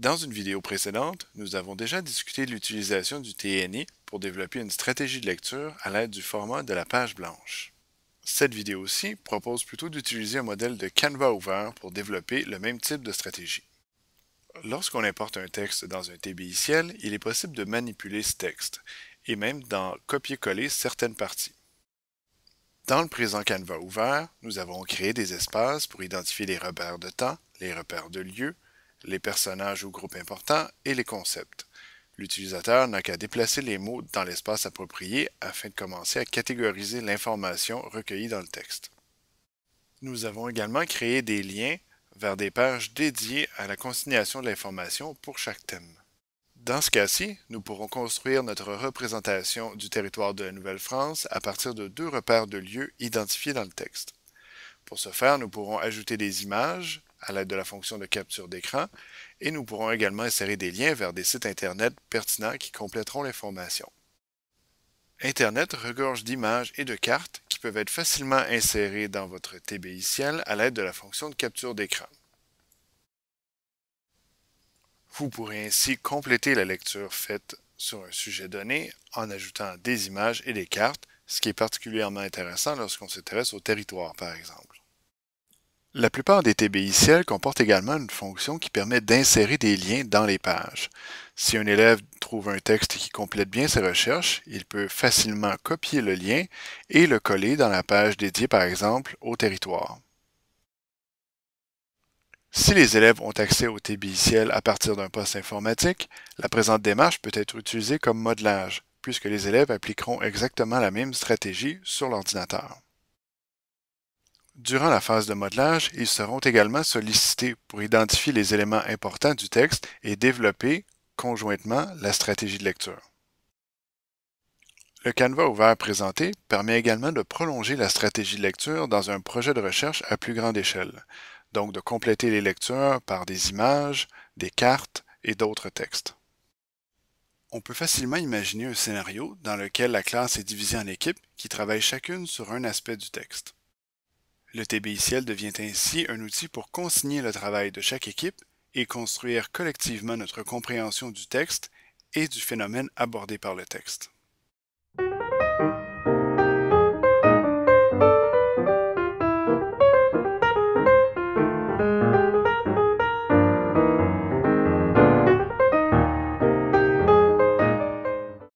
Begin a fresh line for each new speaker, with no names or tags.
Dans une vidéo précédente, nous avons déjà discuté de l'utilisation du TNI pour développer une stratégie de lecture à l'aide du format de la page blanche. Cette vidéo-ci propose plutôt d'utiliser un modèle de Canva ouvert pour développer le même type de stratégie. Lorsqu'on importe un texte dans un TBI ciel, il est possible de manipuler ce texte, et même d'en copier-coller certaines parties. Dans le présent Canva ouvert, nous avons créé des espaces pour identifier les repères de temps, les repères de lieu, les personnages ou groupes importants et les concepts. L'utilisateur n'a qu'à déplacer les mots dans l'espace approprié afin de commencer à catégoriser l'information recueillie dans le texte. Nous avons également créé des liens vers des pages dédiées à la consignation de l'information pour chaque thème. Dans ce cas-ci, nous pourrons construire notre représentation du territoire de la Nouvelle-France à partir de deux repères de lieux identifiés dans le texte. Pour ce faire, nous pourrons ajouter des images, à l'aide de la fonction de capture d'écran et nous pourrons également insérer des liens vers des sites Internet pertinents qui compléteront l'information. Internet regorge d'images et de cartes qui peuvent être facilement insérées dans votre TBI à l'aide de la fonction de capture d'écran. Vous pourrez ainsi compléter la lecture faite sur un sujet donné en ajoutant des images et des cartes, ce qui est particulièrement intéressant lorsqu'on s'intéresse au territoire par exemple. La plupart des TBICL comportent également une fonction qui permet d'insérer des liens dans les pages. Si un élève trouve un texte qui complète bien ses recherches, il peut facilement copier le lien et le coller dans la page dédiée par exemple au territoire. Si les élèves ont accès au TBICL à partir d'un poste informatique, la présente démarche peut être utilisée comme modelage, puisque les élèves appliqueront exactement la même stratégie sur l'ordinateur. Durant la phase de modelage, ils seront également sollicités pour identifier les éléments importants du texte et développer, conjointement, la stratégie de lecture. Le canevas ouvert présenté permet également de prolonger la stratégie de lecture dans un projet de recherche à plus grande échelle, donc de compléter les lectures par des images, des cartes et d'autres textes. On peut facilement imaginer un scénario dans lequel la classe est divisée en équipes qui travaillent chacune sur un aspect du texte. Le TBICL devient ainsi un outil pour consigner le travail de chaque équipe et construire collectivement notre compréhension du texte et du phénomène abordé par le texte.